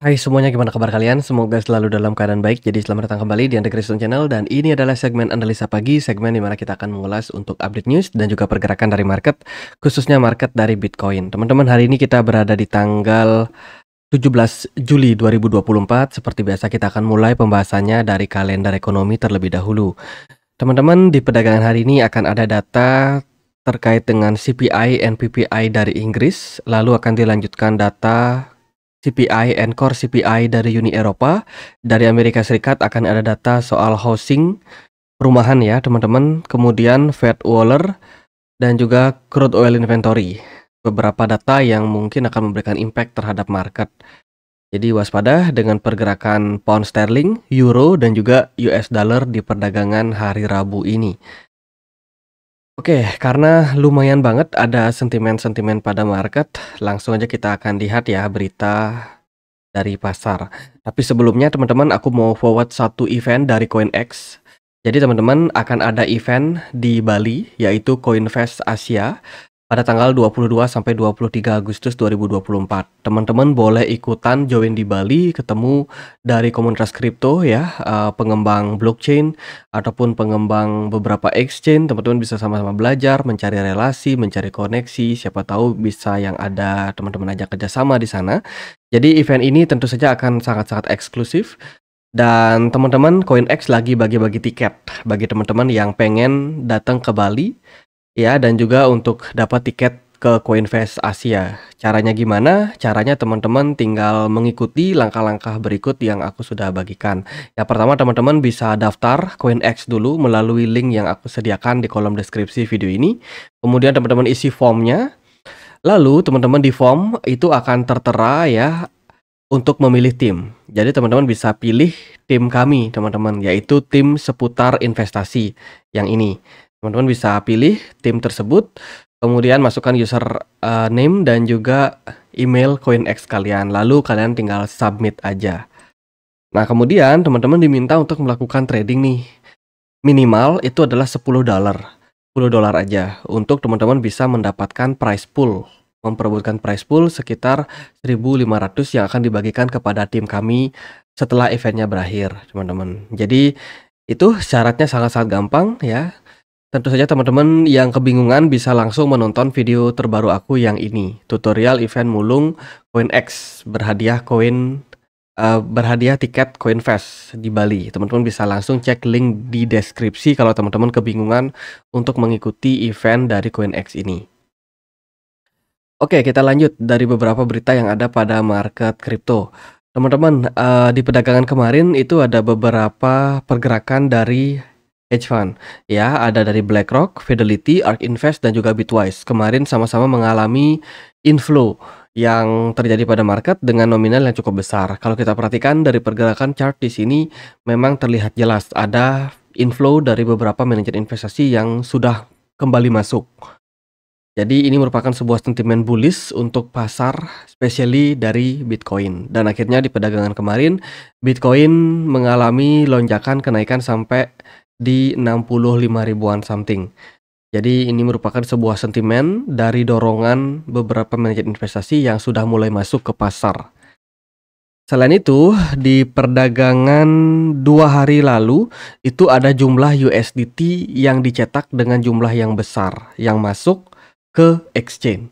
Hai semuanya, gimana kabar kalian? Semoga selalu dalam keadaan baik. Jadi selamat datang kembali di Andre Kristen Channel dan ini adalah segmen analisa pagi, segmen dimana kita akan mengulas untuk update news dan juga pergerakan dari market, khususnya market dari Bitcoin. Teman-teman, hari ini kita berada di tanggal 17 Juli 2024. Seperti biasa kita akan mulai pembahasannya dari kalender ekonomi terlebih dahulu. Teman-teman, di perdagangan hari ini akan ada data terkait dengan CPI dan PPI dari Inggris, lalu akan dilanjutkan data CPI and Core CPI dari Uni Eropa. Dari Amerika Serikat akan ada data soal housing, perumahan ya teman-teman. Kemudian Fed Waller dan juga crude oil inventory. Beberapa data yang mungkin akan memberikan impact terhadap market. Jadi waspada dengan pergerakan pound sterling, euro, dan juga US dollar di perdagangan hari Rabu ini. Oke, karena lumayan banget ada sentimen-sentimen pada market, langsung aja kita akan lihat ya berita dari pasar. Tapi sebelumnya teman-teman aku mau forward satu event dari CoinX. Jadi teman-teman akan ada event di Bali yaitu CoinFest Asia pada tanggal 22 sampai 23 Agustus 2024. Teman-teman boleh ikutan join di Bali, ketemu dari komunitas kripto ya, uh, pengembang blockchain ataupun pengembang beberapa exchange. Teman-teman bisa sama-sama belajar, mencari relasi, mencari koneksi. Siapa tahu bisa yang ada teman-teman ajak kerjasama di sana. Jadi event ini tentu saja akan sangat-sangat eksklusif. Dan teman-teman CoinX lagi bagi-bagi tiket bagi teman-teman yang pengen datang ke Bali Ya, dan juga untuk dapat tiket ke Coinfest Asia. Caranya gimana? Caranya teman-teman tinggal mengikuti langkah-langkah berikut yang aku sudah bagikan. Ya pertama teman-teman bisa daftar CoinX dulu melalui link yang aku sediakan di kolom deskripsi video ini. Kemudian teman-teman isi formnya. Lalu teman-teman di form itu akan tertera ya untuk memilih tim. Jadi teman-teman bisa pilih tim kami teman-teman yaitu tim seputar investasi yang ini teman-teman bisa pilih tim tersebut kemudian masukkan user uh, name dan juga email CoinEx kalian lalu kalian tinggal submit aja nah kemudian teman-teman diminta untuk melakukan trading nih minimal itu adalah 10 dolar 10 dolar aja untuk teman-teman bisa mendapatkan price pool memperebutkan price pool sekitar 1.500 yang akan dibagikan kepada tim kami setelah eventnya berakhir, teman-teman. Jadi itu syaratnya sangat-sangat gampang ya. Tentu saja teman-teman yang kebingungan bisa langsung menonton video terbaru aku yang ini, tutorial event mulung CoinX berhadiah koin uh, eh, berhadiah tiket CoinFest di Bali. Teman-teman bisa langsung cek link di deskripsi kalau teman-teman kebingungan untuk mengikuti event dari CoinX ini. Oke, kita lanjut dari beberapa berita yang ada pada market crypto Teman-teman, uh, di perdagangan kemarin itu ada beberapa pergerakan dari Hedge fund, ya ada dari BlackRock, Fidelity, ARK Invest dan juga Bitwise. Kemarin sama-sama mengalami inflow yang terjadi pada market dengan nominal yang cukup besar. Kalau kita perhatikan dari pergerakan chart di sini memang terlihat jelas ada inflow dari beberapa manajer investasi yang sudah kembali masuk. Jadi ini merupakan sebuah sentimen bullish untuk pasar, especially dari Bitcoin. Dan akhirnya di perdagangan kemarin, Bitcoin mengalami lonjakan kenaikan sampai di 65 ribuan something. Jadi ini merupakan sebuah sentimen dari dorongan beberapa manajer investasi yang sudah mulai masuk ke pasar. Selain itu, di perdagangan dua hari lalu itu ada jumlah USDT yang dicetak dengan jumlah yang besar yang masuk ke exchange.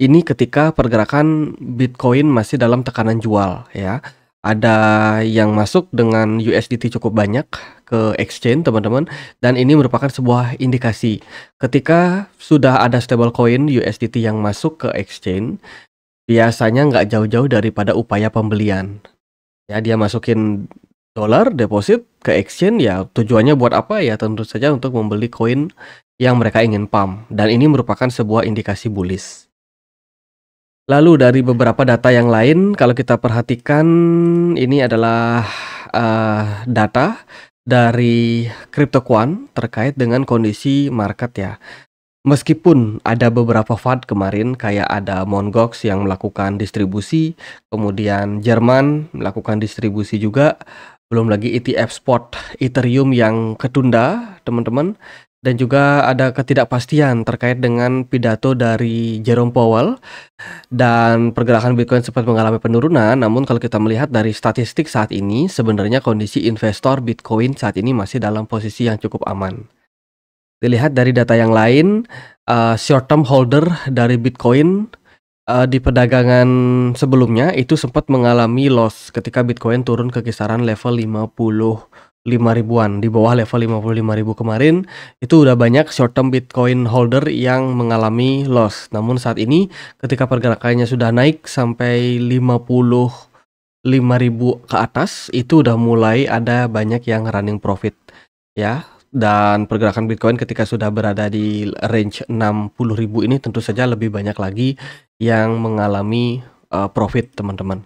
Ini ketika pergerakan Bitcoin masih dalam tekanan jual ya ada yang masuk dengan USDT cukup banyak ke exchange teman-teman dan ini merupakan sebuah indikasi ketika sudah ada stablecoin USDT yang masuk ke exchange biasanya nggak jauh-jauh daripada upaya pembelian ya dia masukin dolar deposit ke exchange ya tujuannya buat apa ya tentu saja untuk membeli koin yang mereka ingin pump dan ini merupakan sebuah indikasi bullish Lalu dari beberapa data yang lain, kalau kita perhatikan ini adalah uh, data dari CryptoQuant terkait dengan kondisi market ya. Meskipun ada beberapa FUD kemarin kayak ada Mongox yang melakukan distribusi, kemudian Jerman melakukan distribusi juga, belum lagi ETF spot Ethereum yang ketunda, teman-teman dan juga ada ketidakpastian terkait dengan pidato dari Jerome Powell dan pergerakan Bitcoin sempat mengalami penurunan namun kalau kita melihat dari statistik saat ini sebenarnya kondisi investor Bitcoin saat ini masih dalam posisi yang cukup aman. Dilihat dari data yang lain uh, eh, short term holder dari Bitcoin uh, di perdagangan sebelumnya itu sempat mengalami loss ketika Bitcoin turun ke kisaran level 50 5 ribuan di bawah level 55 ribu kemarin itu udah banyak short term Bitcoin holder yang mengalami loss. Namun saat ini ketika pergerakannya sudah naik sampai 50 ribu ke atas itu udah mulai ada banyak yang running profit ya dan pergerakan Bitcoin ketika sudah berada di range ribu ini tentu saja lebih banyak lagi yang mengalami uh, profit teman-teman.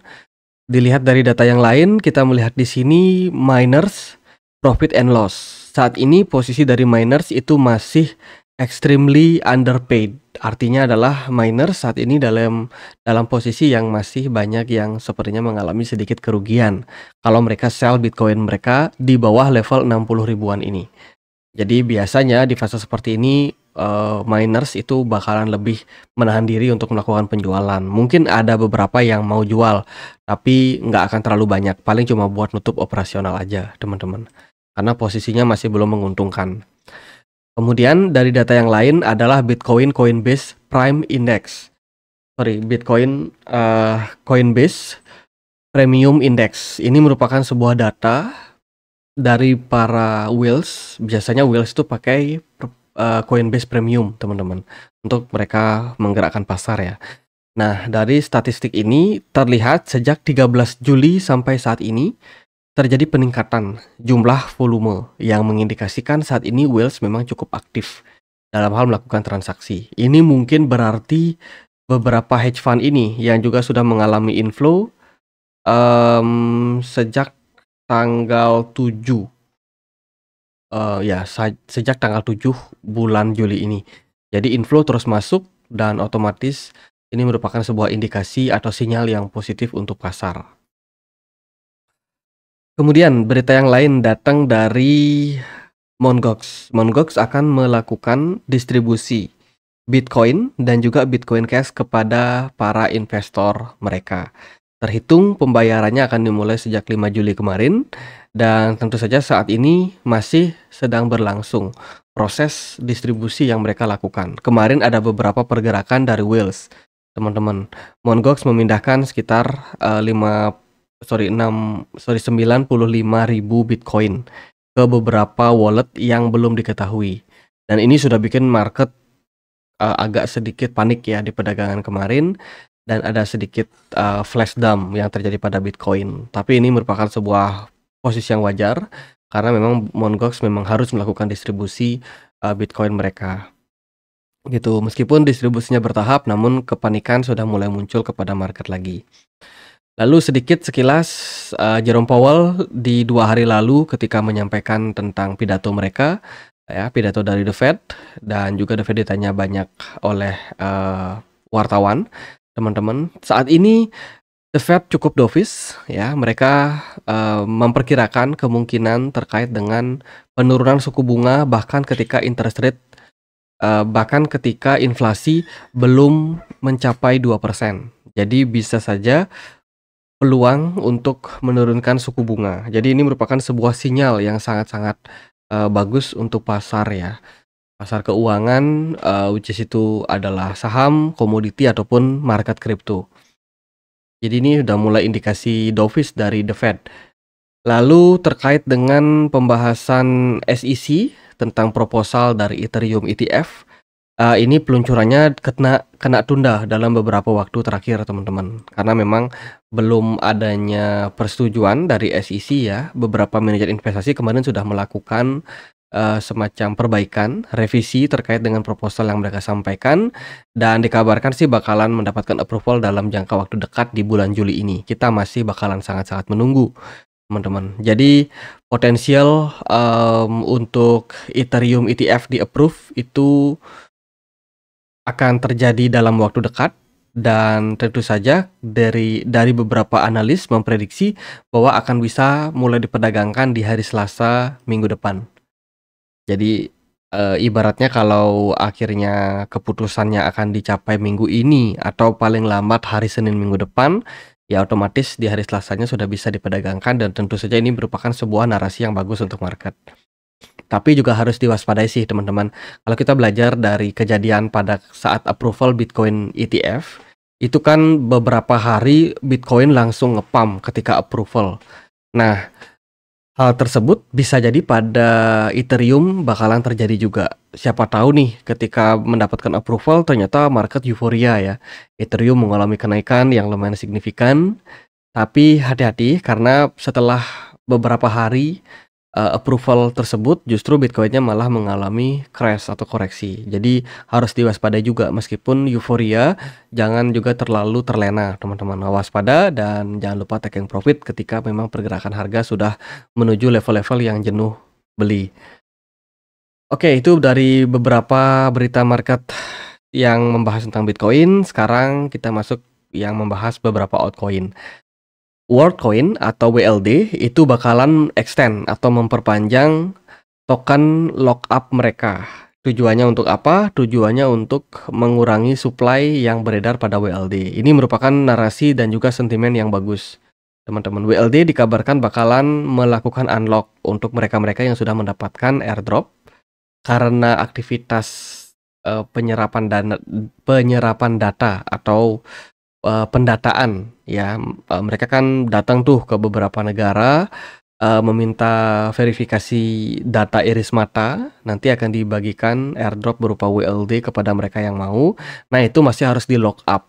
Dilihat dari data yang lain kita melihat di sini miners profit and loss. Saat ini posisi dari miners itu masih extremely underpaid. Artinya adalah miners saat ini dalam dalam posisi yang masih banyak yang sepertinya mengalami sedikit kerugian kalau mereka sell Bitcoin mereka di bawah level 60 ribuan ini. Jadi biasanya di fase seperti ini uh, miners itu bakalan lebih menahan diri untuk melakukan penjualan. Mungkin ada beberapa yang mau jual, tapi nggak akan terlalu banyak. Paling cuma buat nutup operasional aja, teman-teman karena posisinya masih belum menguntungkan. Kemudian dari data yang lain adalah Bitcoin Coinbase Prime Index. Sorry, Bitcoin uh, Coinbase Premium Index. Ini merupakan sebuah data dari para whales. Biasanya whales itu pakai uh, Coinbase Premium, teman-teman, untuk mereka menggerakkan pasar ya. Nah, dari statistik ini terlihat sejak 13 Juli sampai saat ini terjadi peningkatan jumlah volume yang mengindikasikan saat ini Wells memang cukup aktif dalam hal melakukan transaksi. Ini mungkin berarti beberapa hedge fund ini yang juga sudah mengalami inflow um, sejak tanggal 7 uh, eh, ya sejak tanggal 7 bulan Juli ini. Jadi inflow terus masuk dan otomatis ini merupakan sebuah indikasi atau sinyal yang positif untuk pasar. Kemudian berita yang lain datang dari Mongox. Mongox akan melakukan distribusi Bitcoin dan juga Bitcoin Cash kepada para investor mereka. Terhitung pembayarannya akan dimulai sejak 5 Juli kemarin dan tentu saja saat ini masih sedang berlangsung proses distribusi yang mereka lakukan. Kemarin ada beberapa pergerakan dari Wales. Teman-teman, Mongox memindahkan sekitar uh, eh, 5 sorry 6 sorry ribu Bitcoin ke beberapa wallet yang belum diketahui. Dan ini sudah bikin market uh, agak sedikit panik ya di perdagangan kemarin dan ada sedikit uh, flash dump yang terjadi pada Bitcoin. Tapi ini merupakan sebuah posisi yang wajar karena memang Mongox memang harus melakukan distribusi uh, Bitcoin mereka. Gitu. Meskipun distribusinya bertahap namun kepanikan sudah mulai muncul kepada market lagi. Lalu sedikit sekilas uh, Jerome Powell di dua hari lalu ketika menyampaikan tentang pidato mereka, ya pidato dari The Fed dan juga The Fed ditanya banyak oleh uh, wartawan, teman-teman. Saat ini The Fed cukup dovish, ya mereka uh, memperkirakan kemungkinan terkait dengan penurunan suku bunga bahkan ketika interest rate bahkan ketika inflasi belum mencapai 2%. Jadi bisa saja peluang untuk menurunkan suku bunga. Jadi ini merupakan sebuah sinyal yang sangat-sangat uh, bagus untuk pasar ya. Pasar keuangan uh, which is itu adalah saham, komoditi ataupun market crypto. Jadi ini sudah mulai indikasi dovish dari The Fed. Lalu terkait dengan pembahasan SEC tentang proposal dari Ethereum ETF uh, ini peluncurannya kena kena tunda dalam beberapa waktu terakhir teman-teman karena memang belum adanya persetujuan dari SEC ya beberapa manajer investasi kemarin sudah melakukan uh, semacam perbaikan revisi terkait dengan proposal yang mereka sampaikan dan dikabarkan sih bakalan mendapatkan approval dalam jangka waktu dekat di bulan Juli ini kita masih bakalan sangat-sangat menunggu teman-teman. Jadi potensial um, untuk Ethereum ETF di approve itu akan terjadi dalam waktu dekat dan tentu saja dari dari beberapa analis memprediksi bahwa akan bisa mulai diperdagangkan di hari Selasa minggu depan. Jadi e, ibaratnya kalau akhirnya keputusannya akan dicapai minggu ini atau paling lambat hari Senin minggu depan, ya otomatis di hari Selasanya sudah bisa diperdagangkan dan tentu saja ini merupakan sebuah narasi yang bagus untuk market. Tapi juga harus diwaspadai sih teman-teman. Kalau kita belajar dari kejadian pada saat approval Bitcoin ETF, itu kan beberapa hari Bitcoin langsung ngepam ketika approval. Nah, hal tersebut bisa jadi pada Ethereum bakalan terjadi juga. Siapa tahu nih ketika mendapatkan approval ternyata market euforia ya. Ethereum mengalami kenaikan yang lumayan signifikan. Tapi hati-hati karena setelah beberapa hari uh, approval tersebut justru Bitcoinnya malah mengalami crash atau koreksi. Jadi harus diwaspadai juga meskipun euforia jangan juga terlalu terlena teman-teman waspada dan jangan lupa taking profit ketika memang pergerakan harga sudah menuju level-level yang jenuh beli. Oke itu dari beberapa berita market yang membahas tentang Bitcoin. Sekarang kita masuk yang membahas beberapa altcoin. WorldCoin atau WLD itu bakalan extend atau memperpanjang token lockup mereka. Tujuannya untuk apa? Tujuannya untuk mengurangi supply yang beredar pada WLD. Ini merupakan narasi dan juga sentimen yang bagus. Teman-teman, WLD dikabarkan bakalan melakukan unlock untuk mereka-mereka yang sudah mendapatkan airdrop karena aktivitas uh, penyerapan dana penyerapan data atau uh, pendataan ya uh, mereka kan datang tuh ke beberapa negara uh, meminta verifikasi data iris mata nanti akan dibagikan airdrop berupa WLD kepada mereka yang mau nah itu masih harus di lock up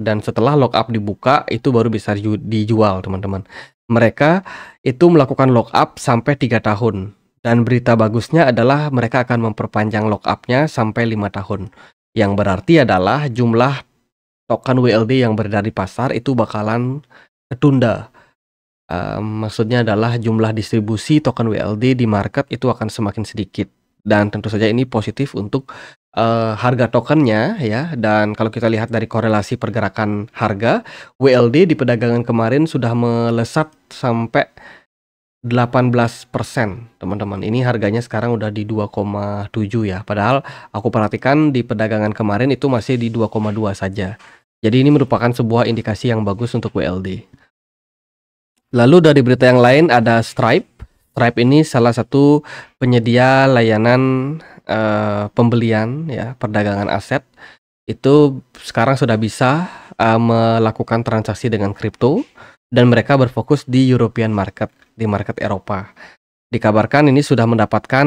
dan setelah lock up dibuka itu baru bisa dijual teman-teman mereka itu melakukan lock up sampai tiga tahun dan berita bagusnya adalah mereka akan memperpanjang lock upnya sampai lima tahun yang berarti adalah jumlah token WLD yang beredar di pasar itu bakalan ketunda. Uh, maksudnya adalah jumlah distribusi token WLD di market itu akan semakin sedikit dan tentu saja ini positif untuk uh, harga tokennya ya dan kalau kita lihat dari korelasi pergerakan harga WLD di perdagangan kemarin sudah melesat sampai 18% teman-teman ini harganya sekarang udah di 2,7 ya padahal aku perhatikan di perdagangan kemarin itu masih di 2,2 saja jadi ini merupakan sebuah indikasi yang bagus untuk WLD. Lalu dari berita yang lain ada Stripe. Stripe ini salah satu penyedia layanan uh, pembelian ya perdagangan aset itu sekarang sudah bisa uh, melakukan transaksi dengan kripto dan mereka berfokus di European market di market Eropa. Dikabarkan ini sudah mendapatkan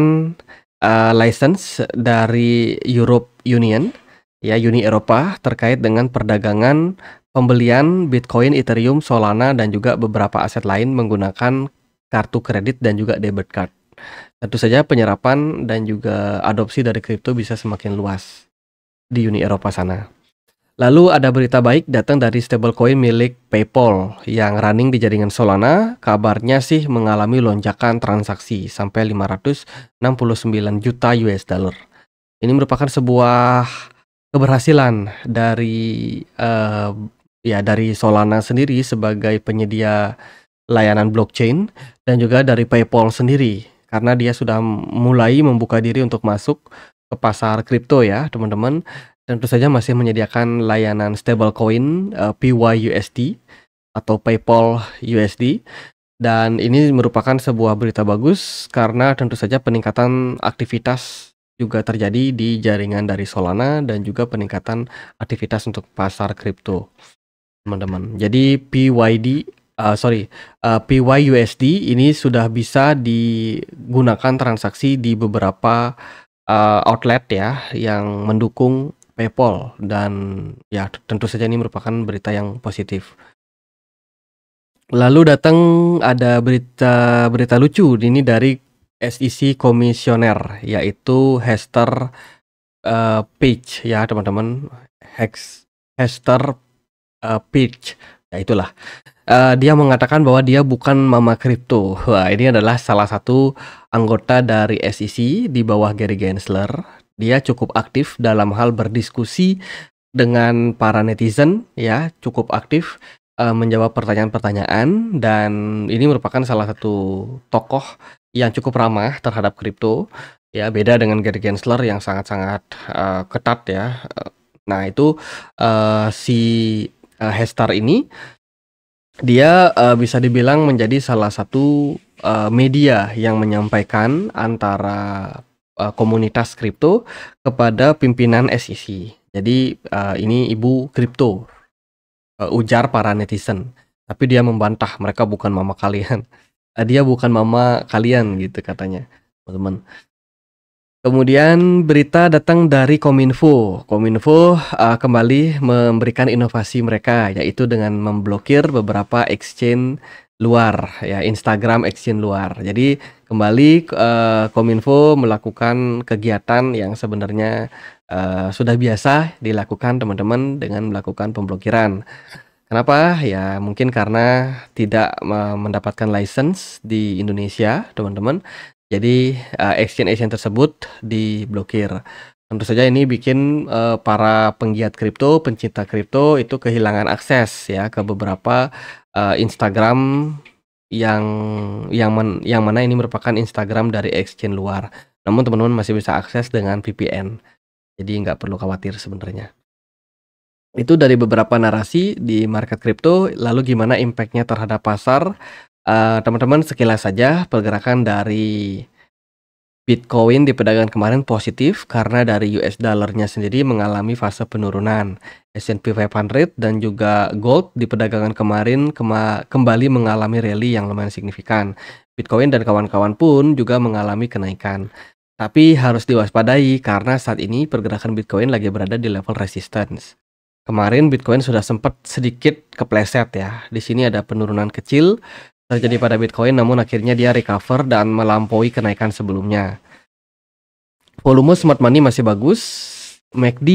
uh, license dari Europe Union ya Uni Eropa terkait dengan perdagangan pembelian Bitcoin, Ethereum, Solana dan juga beberapa aset lain menggunakan kartu kredit dan juga debit card. Tentu saja penyerapan dan juga adopsi dari kripto bisa semakin luas di Uni Eropa sana. Lalu ada berita baik datang dari stablecoin milik PayPal yang running di jaringan Solana, kabarnya sih mengalami lonjakan transaksi sampai 569 juta US dollar. Ini merupakan sebuah keberhasilan dari uh, ya dari Solana sendiri sebagai penyedia layanan blockchain dan juga dari PayPal sendiri karena dia sudah mulai membuka diri untuk masuk ke pasar kripto ya teman-teman tentu saja masih menyediakan layanan stablecoin uh, eh, PYUSD atau PayPal USD dan ini merupakan sebuah berita bagus karena tentu saja peningkatan aktivitas juga terjadi di jaringan dari Solana dan juga peningkatan aktivitas untuk pasar kripto teman-teman. Jadi PYD uh, eh, sorry uh, eh, PYUSD ini sudah bisa digunakan transaksi di beberapa uh, outlet ya yang mendukung PayPal dan ya tentu saja ini merupakan berita yang positif. Lalu datang ada berita berita lucu ini dari SEC komisioner yaitu Hester uh, eh, Page ya teman-teman Hester uh, eh, Page ya itulah uh, dia mengatakan bahwa dia bukan mama kripto Wah, ini adalah salah satu anggota dari SEC di bawah Gary Gensler dia cukup aktif dalam hal berdiskusi dengan para netizen ya cukup aktif uh, menjawab pertanyaan-pertanyaan dan ini merupakan salah satu tokoh yang cukup ramah terhadap kripto ya beda dengan Gary Gensler yang sangat-sangat uh, ketat ya. Nah itu uh, si uh, Hestar ini dia uh, bisa dibilang menjadi salah satu uh, media yang menyampaikan antara uh, komunitas kripto kepada pimpinan SEC. Jadi uh, ini ibu kripto uh, ujar para netizen. Tapi dia membantah mereka bukan mama kalian. Ah, dia bukan mama kalian gitu katanya teman-teman Kemudian berita datang dari Kominfo. Kominfo uh, kembali memberikan inovasi mereka yaitu dengan memblokir beberapa exchange luar ya Instagram exchange luar. Jadi kembali uh, Kominfo melakukan kegiatan yang sebenarnya uh, sudah biasa dilakukan teman-teman dengan melakukan pemblokiran. Kenapa? Ya mungkin karena tidak mendapatkan license di Indonesia, teman-teman. Jadi eh, exchange-exchange tersebut diblokir. Tentu saja ini bikin uh, para penggiat kripto, pencinta kripto itu kehilangan akses ya ke beberapa uh, Instagram yang yang men, yang mana ini merupakan Instagram dari exchange luar. Namun teman-teman masih bisa akses dengan VPN. Jadi nggak perlu khawatir sebenarnya itu dari beberapa narasi di market crypto, lalu gimana impactnya terhadap pasar eh, teman-teman uh, sekilas saja pergerakan dari Bitcoin di perdagangan kemarin positif karena dari US dollarnya sendiri mengalami fase penurunan S&P 500 dan juga gold di perdagangan kemarin kema kembali mengalami rally yang lumayan signifikan Bitcoin dan kawan-kawan pun juga mengalami kenaikan tapi harus diwaspadai karena saat ini pergerakan Bitcoin lagi berada di level resistance Kemarin Bitcoin sudah sempat sedikit kepleset ya. Di sini ada penurunan kecil terjadi pada Bitcoin namun akhirnya dia recover dan melampaui kenaikan sebelumnya. Volume smart money masih bagus. MACD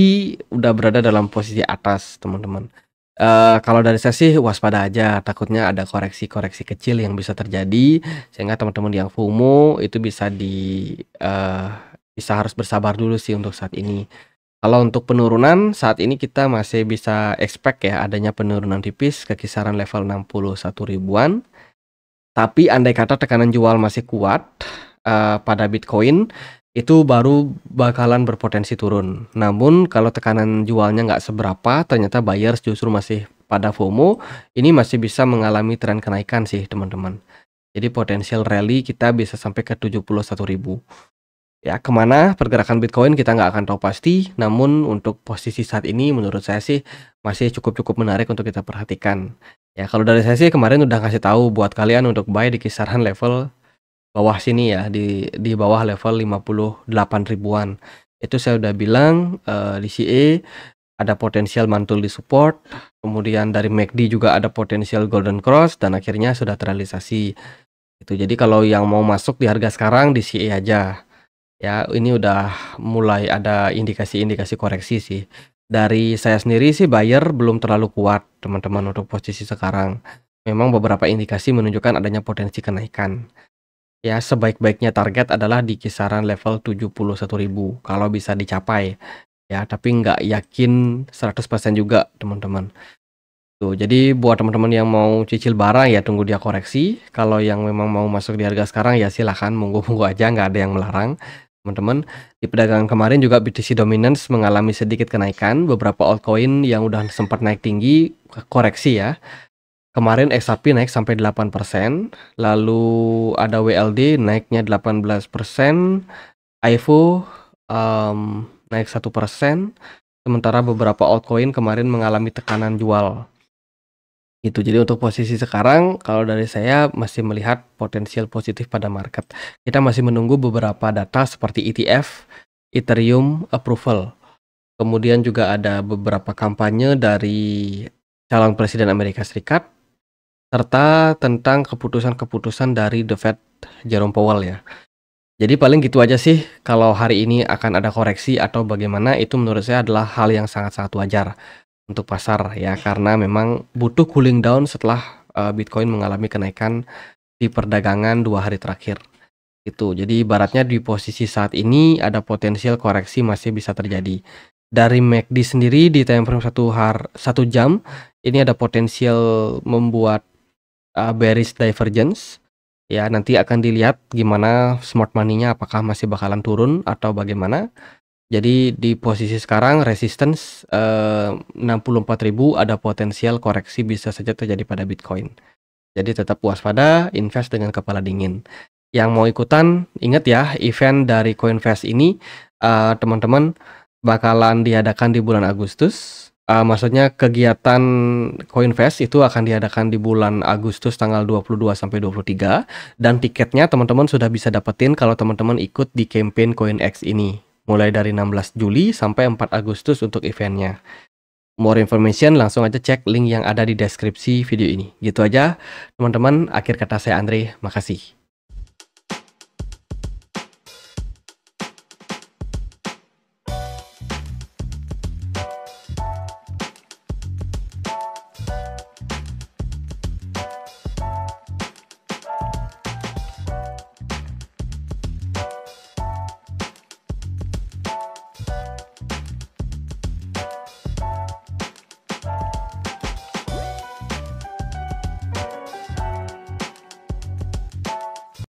udah berada dalam posisi atas, teman-teman. Uh, kalau dari saya sih waspada aja, takutnya ada koreksi-koreksi kecil yang bisa terjadi sehingga teman-teman yang FOMO itu bisa di uh, bisa harus bersabar dulu sih untuk saat ini. Kalau untuk penurunan, saat ini kita masih bisa expect ya adanya penurunan tipis ke kisaran level 61 ribuan. Tapi andai kata tekanan jual masih kuat uh, pada Bitcoin, itu baru bakalan berpotensi turun. Namun kalau tekanan jualnya nggak seberapa, ternyata buyers justru masih pada FOMO, ini masih bisa mengalami tren kenaikan sih teman-teman. Jadi potensial rally kita bisa sampai ke 71 ribu. Ya, kemana pergerakan Bitcoin kita nggak akan tahu pasti, namun untuk posisi saat ini menurut saya sih masih cukup-cukup menarik untuk kita perhatikan. Ya, kalau dari saya sih kemarin udah ngasih tahu buat kalian untuk buy di kisaran level bawah sini ya, di di bawah level 58 ribuan. Itu saya udah bilang uh, di CE ada potensial mantul di support, kemudian dari MACD juga ada potensial golden cross dan akhirnya sudah terrealisasi. Itu jadi kalau yang mau masuk di harga sekarang di CE aja ya ini udah mulai ada indikasi-indikasi koreksi sih dari saya sendiri sih buyer belum terlalu kuat teman-teman untuk posisi sekarang memang beberapa indikasi menunjukkan adanya potensi kenaikan ya sebaik-baiknya target adalah di kisaran level 71.000 kalau bisa dicapai ya tapi nggak yakin 100% juga teman-teman Tuh, jadi buat teman-teman yang mau cicil barang ya tunggu dia koreksi. Kalau yang memang mau masuk di harga sekarang ya silahkan monggo-monggo aja nggak ada yang melarang teman-teman. Di perdagangan kemarin juga BTC Dominance mengalami sedikit kenaikan, beberapa altcoin yang udah sempat naik tinggi koreksi ya. Kemarin XRP naik sampai 8%, lalu ada WLD naiknya 18%, IFO um, naik 1%, sementara beberapa altcoin kemarin mengalami tekanan jual. Gitu. Jadi untuk posisi sekarang kalau dari saya masih melihat potensial positif pada market. Kita masih menunggu beberapa data seperti ETF, Ethereum approval. Kemudian juga ada beberapa kampanye dari calon presiden Amerika Serikat serta tentang keputusan-keputusan dari The Fed Jerome Powell ya. Jadi paling gitu aja sih kalau hari ini akan ada koreksi atau bagaimana itu menurut saya adalah hal yang sangat-sangat wajar untuk pasar ya karena memang butuh cooling down setelah uh, Bitcoin mengalami kenaikan di perdagangan dua hari terakhir itu jadi ibaratnya di posisi saat ini ada potensial koreksi masih bisa terjadi dari MACD sendiri di time frame satu har satu jam ini ada potensial membuat uh, bearish divergence ya nanti akan dilihat gimana smart money-nya apakah masih bakalan turun atau bagaimana jadi di posisi sekarang resistance eh, 64.000 ada potensial koreksi bisa saja terjadi pada Bitcoin. Jadi tetap waspada, invest dengan kepala dingin. Yang mau ikutan, ingat ya, event dari Coinvest ini eh, teman-teman eh, bakalan diadakan di bulan Agustus. Uh, maksudnya kegiatan Coinvest itu akan diadakan di bulan Agustus tanggal 22 sampai 23 dan tiketnya teman-teman sudah bisa dapetin kalau teman-teman ikut di campaign CoinX ini mulai dari 16 Juli sampai 4 Agustus untuk eventnya. More information langsung aja cek link yang ada di deskripsi video ini. Gitu aja, teman-teman. Akhir kata saya Andre, makasih.